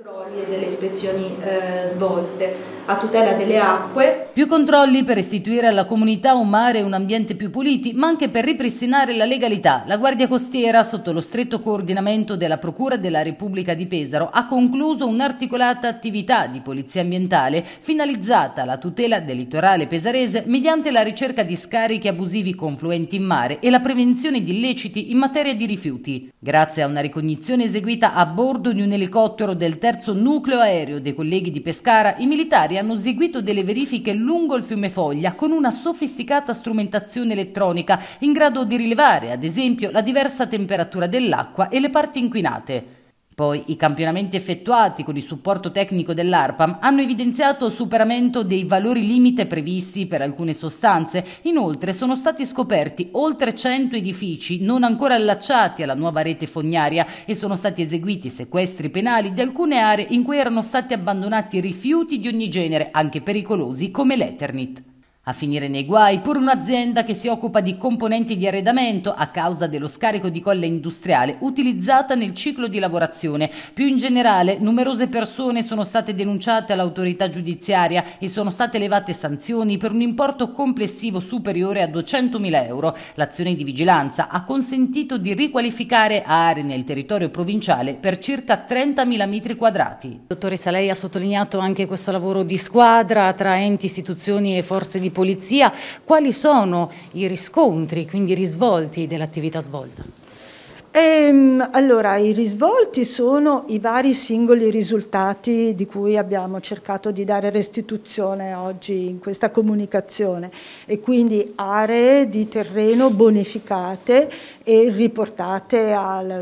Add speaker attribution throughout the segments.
Speaker 1: controlli e delle ispezioni eh, svolte a tutela delle
Speaker 2: acque più controlli per restituire alla comunità un mare e un ambiente più puliti, ma anche per ripristinare la legalità. La Guardia Costiera, sotto lo stretto coordinamento della Procura della Repubblica di Pesaro, ha concluso un'articolata attività di polizia ambientale finalizzata alla tutela del litorale pesarese mediante la ricerca di scarichi abusivi confluenti in mare e la prevenzione di illeciti in materia di rifiuti. Grazie a una ricognizione eseguita a bordo di un elicottero del terzo nucleo aereo dei colleghi di Pescara, i militari hanno eseguito delle verifiche lungo lungo il fiume Foglia con una sofisticata strumentazione elettronica in grado di rilevare, ad esempio, la diversa temperatura dell'acqua e le parti inquinate. Poi i campionamenti effettuati con il supporto tecnico dell'ARPAM hanno evidenziato superamento dei valori limite previsti per alcune sostanze. Inoltre sono stati scoperti oltre 100 edifici non ancora allacciati alla nuova rete fognaria e sono stati eseguiti sequestri penali di alcune aree in cui erano stati abbandonati rifiuti di ogni genere, anche pericolosi come l'Eternit. A finire nei guai pur un'azienda che si occupa di componenti di arredamento a causa dello scarico di colla industriale utilizzata nel ciclo di lavorazione. Più in generale, numerose persone sono state denunciate all'autorità giudiziaria e sono state elevate sanzioni per un importo complessivo superiore a 200.000 euro. L'azione di vigilanza ha consentito di riqualificare aree nel territorio provinciale per circa 30.000 metri quadrati. Dottoressa, lei ha sottolineato anche questo lavoro di squadra tra enti, istituzioni e forze di polizia polizia, quali sono i riscontri, quindi i risvolti dell'attività svolta?
Speaker 3: E, ehm, allora, i risvolti sono i vari singoli risultati di cui abbiamo cercato di dare restituzione oggi in questa comunicazione e quindi aree di terreno bonificate e riportate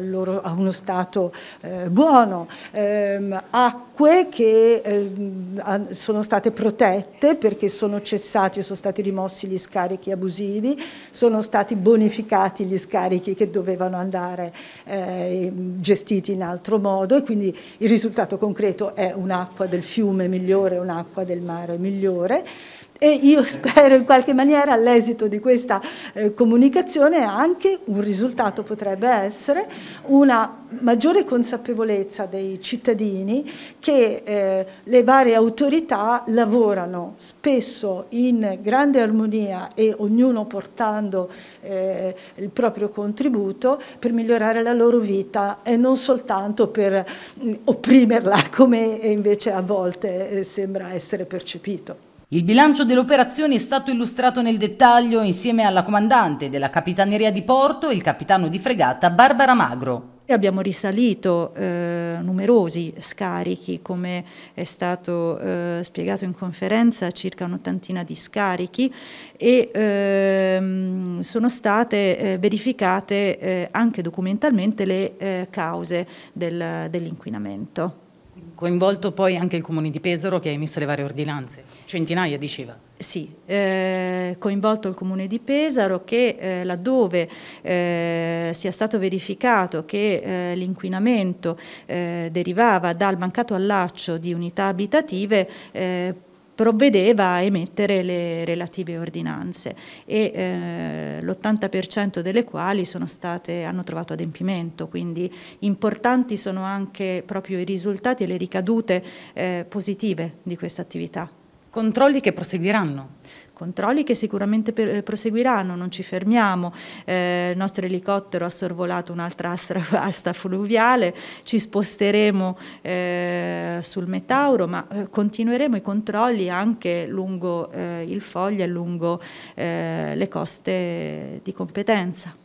Speaker 3: loro, a uno stato eh, buono, ehm, acque che ehm, sono state protette perché sono cessati, e sono stati rimossi gli scarichi abusivi, sono stati bonificati gli scarichi che dovevano andare fare eh, gestiti in altro modo e quindi il risultato concreto è un'acqua del fiume migliore, un'acqua del mare migliore e io spero in qualche maniera all'esito di questa eh, comunicazione anche un risultato potrebbe essere una maggiore consapevolezza dei cittadini che eh, le varie autorità lavorano spesso in grande armonia e ognuno portando eh, il proprio contributo per migliorare la loro vita e non soltanto per mh, mm, opprimerla come invece a volte eh, sembra essere percepito.
Speaker 2: Il bilancio dell'operazione è stato illustrato nel dettaglio insieme alla comandante della Capitaneria di Porto il capitano di fregata Barbara Magro.
Speaker 1: Abbiamo risalito eh, numerosi scarichi, come è stato eh, spiegato in conferenza, circa un'ottantina di scarichi e eh, sono state eh, verificate eh, anche documentalmente le eh, cause del, dell'inquinamento
Speaker 2: coinvolto poi anche il Comune di Pesaro che ha emesso le varie ordinanze, centinaia diceva. Sì,
Speaker 1: eh, coinvolto il Comune di Pesaro che eh, laddove eh, sia stato verificato che eh, l'inquinamento eh, derivava dal mancato allaccio di unità abitative eh, provvedeva a emettere le relative ordinanze e eh, l'80% delle quali state, hanno trovato adempimento, quindi importanti sono anche proprio i risultati e le ricadute eh, positive di questa attività. Controlli che proseguiranno controlli che sicuramente per, eh, proseguiranno, non ci fermiamo, eh, il nostro elicottero ha sorvolato un'altra asta, fluviale, ci sposteremo eh, sul Metauro, ma eh, continueremo i controlli anche lungo eh, il
Speaker 3: Foglia e lungo eh, le coste di competenza.